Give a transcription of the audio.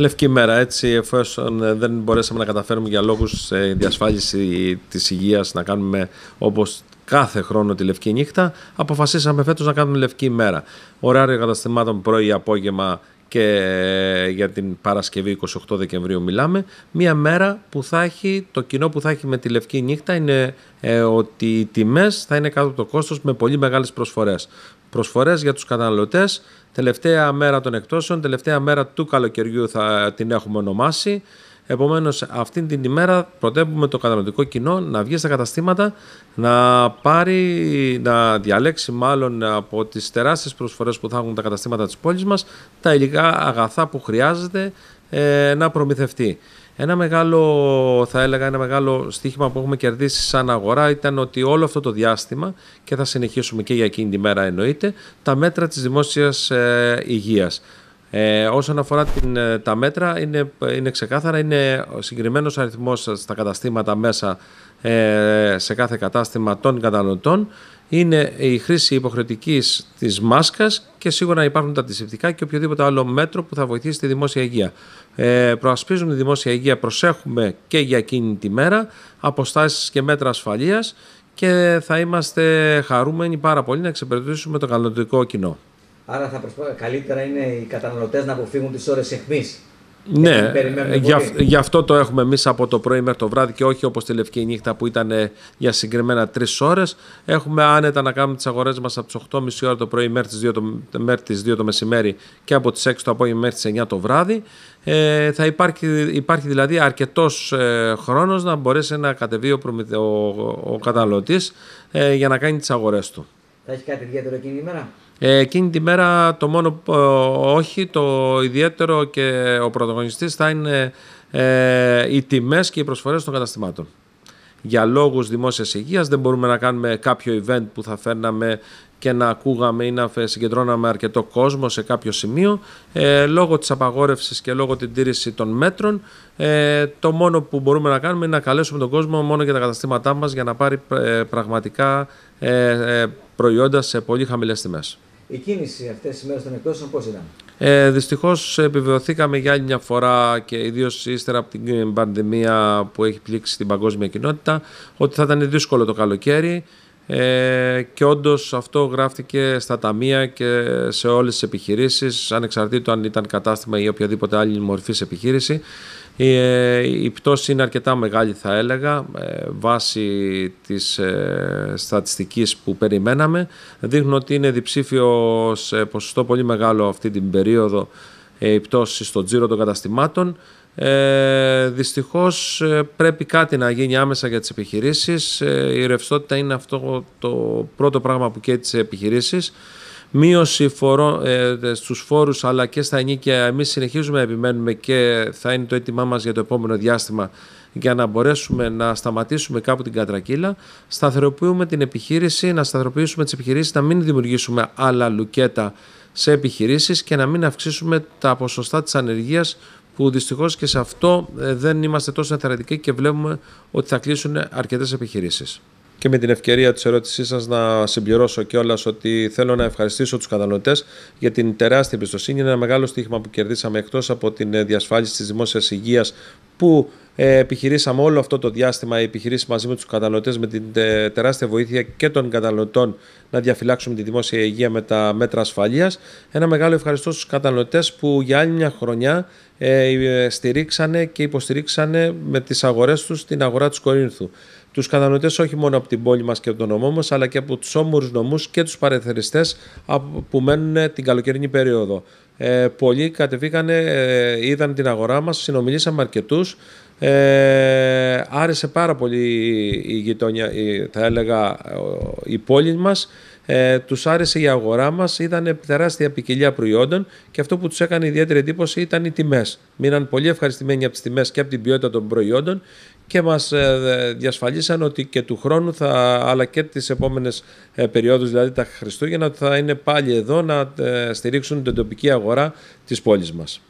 Λευκή μέρα, έτσι, εφόσον ε, δεν μπορέσαμε να καταφέρουμε για λόγους ε, διασφάλιση της υγείας να κάνουμε όπως κάθε χρόνο τη Λευκή Νύχτα, αποφασίσαμε φέτος να κάνουμε Λευκή Μέρα. Ωράριο καταστημάτων πρωί, απόγευμα και για την Παρασκευή 28 Δεκεμβρίου μιλάμε, μια μέρα που θα έχει, το κοινό που θα έχει με τη Λευκή Νύχτα είναι ε, ότι οι τιμές θα είναι κάτω από το κόστος με πολύ μεγάλες προσφορές. Προσφορές για τους καταναλωτές, τελευταία μέρα των εκτόσεων, τελευταία μέρα του καλοκαιριού θα την έχουμε ονομάσει, Επομένως, αυτή την ημέρα πρωτεύουμε το καταναλωτικό κοινό να βγει στα καταστήματα να πάρει, να διαλέξει μάλλον από τις τεράστιες προσφορές που θα έχουν τα καταστήματα της πόλης μας τα υλικά αγαθά που χρειάζεται ε, να προμηθευτεί. Ένα μεγάλο, θα έλεγα, ένα μεγάλο στίχημα που έχουμε κερδίσει σαν αγορά ήταν ότι όλο αυτό το διάστημα, και θα συνεχίσουμε και για εκείνη τη μέρα εννοείται, τα μέτρα της δημόσιας ε, υγείας. Ε, όσον αφορά την, ε, τα μέτρα, είναι, είναι ξεκάθαρα, είναι συγκεκριμένος αριθμός στα καταστήματα μέσα ε, σε κάθε κατάστημα των καταναλωτών. Είναι η χρήση υποχρεωτικής της μάσκας και σίγουρα υπάρχουν τα αντισηπτικά και οποιοδήποτε άλλο μέτρο που θα βοηθήσει τη δημόσια υγεία. Ε, προασπίζουμε τη δημόσια υγεία, προσέχουμε και για εκείνη τη μέρα, αποστάσεις και μέτρα ασφαλείας και θα είμαστε χαρούμενοι πάρα πολύ να εξυπηρετήσουμε το καταναλωτικό κοινό. Άρα θα προσπα... καλύτερα είναι οι καταναλωτές να αποφύγουν τις ώρες εχμής. Ναι, ε, αυ- γι' αυτό το έχουμε εμείς από το πρωί μέχρι το βράδυ και όχι όπως τη Λευκή Νύχτα που ήταν ε, για συγκεκριμένα τρεις ώρες. Έχουμε άνετα να κάνουμε τις αγορές μας από τις 8.30 ώρα το πρωί μέχρι τις, 2, το, μέχρι τις 2 το μεσημέρι και από τις 6 το απόγευμα μέχρι τις 9 το βράδυ. Ε, θα υπάρχει, υπάρχει δηλαδή αρκετός ε, χρόνος να μπορέσει να κατεβεί ο, ο, ο καταναλωτής ε, για να κάνει τις αγορές του. Θα έχεις κάτι ιδιαίτερο εκείνη η μέρα. Ε, εκείνη τη μέρα το μόνο ε, όχι, το ιδιαίτερο και ο πρωταγωνιστής θα είναι ε, οι τιμές και οι προσφορές των καταστημάτων. Για λόγους δημόσιας υγείας δεν μπορούμε να κάνουμε κάποιο event που θα φέρναμε και να ακούγαμε ή να συγκεντρώναμε αρκετό κόσμο σε κάποιο σημείο. Ε, λόγω της απαγόρευσης και λόγω την τήρηση των μέτρων, ε, το μόνο που μπορούμε να κάνουμε είναι να καλέσουμε τον κόσμο μόνο για τα καταστήματά μας για να πάρει ε, πραγματικά ε, ε, προϊόντα σε πολύ χαμηλές τιμές. Η κίνηση αυτές τις μέρες των εκδόσεων πώς ήταν. Ε, Δυστυχώς επιβεβαιωθήκαμε για άλλη μια φορά και ιδίως ύστερα από την πανδημία που έχει πλήξει την παγκόσμια κοινότητα ότι θα ήταν δύσκολο το καλοκαίρι. Ε, και όντως αυτό γράφτηκε στα ταμεία και σε όλες τις επιχειρήσεις, ανεξαρτήτως αν ήταν κατάστημα ή οποιαδήποτε άλλη μορφής επιχείρηση. Η, ε, η πτώση είναι αρκετά μεγάλη θα έλεγα ε, βάσει της ε, στατιστικής που περιμέναμε. Δείχνουν ότι είναι διψήφιο σε ποσοστό πολύ μεγάλο αυτή την περίοδο η πτώση στο τζίρο των καταστημάτων. Ε, δυστυχώς πρέπει κάτι να γίνει άμεσα για τις επιχειρήσεις. Η ρευστότητα είναι αυτό το πρώτο πράγμα που καίει τις επιχειρήσεις μείωση φορο, ε, στους φόρους αλλά και στα ενίκια. Εμείς συνεχίζουμε να επιμένουμε και θα είναι το έτοιμά μας για το επόμενο διάστημα για να μπορέσουμε να σταματήσουμε κάπου την κατρακύλα, σταθεροποιούμε την επιχείρηση, να σταθεροποιήσουμε τις επιχειρήσεις, να μην δημιουργήσουμε άλλα λουκέτα σε επιχειρήσεις και να μην αυξήσουμε τα ποσοστά της ανεργίας που δυστυχώς και σε αυτό ε, δεν είμαστε τόσο ενθαρρυντικοί και βλέπουμε ότι θα κλείσουν αρκετές επιχειρήσεις και με την ευκαιρία της ερωτησή σας να συμπληρώσω κιόλας ότι θέλω να ευχαριστήσω τους καταναλωτές για την τεράστια εμπιστοσύνη. Είναι ένα μεγάλο στοίχημα που κερδίσαμε εκτός από την ε, διασφάλιση της δημόσιας υγείας που ε, επιχειρήσαμε όλο αυτό το διάστημα οι επιχειρήσεις μαζί με τους καταναλωτές με την ε, τεράστια βοήθεια και των καταναλωτών να διαφυλάξουμε τη δημόσια υγεία με τα μέτρα ασφαλείας. Ένα μεγάλο ευχαριστώ στους καταναλωτές που για άλλη μια χρονιά στηρίξανε και υποστηρίξανε με τις αγορές τους την αγορά της Κορίνθου τους κατανοητέ όχι μόνο από την πόλη μας και από τον νομό μας, αλλά και από τους όμορους νομούς και τους παρεθεριστές που μένουν την καλοκαιρινή περίοδο. Ε, πολλοί κατεβήκανε, ε, είδαν την αγορά μας, συνομιλήσαμε αρκετούς. Ε, άρεσε πάρα πολύ η γειτονιά, η, θα έλεγα, η πόλη μας ε, τους άρεσε η αγορά μας, ήταν τεράστια ποικιλία προϊόντων και αυτό που τους έκανε ιδιαίτερη εντύπωση ήταν οι τιμές. Μείναν πολύ ευχαριστημένοι από τις τιμές και από την ποιότητα των προϊόντων και μας ε, διασφαλίσαν ότι και του χρόνου θα, αλλά και τις επόμενες ε, περιόδους δηλαδή τα Χριστούγεννα, θα είναι πάλι εδώ να ε, στηρίξουν την τοπική αγορά της πόλης μας.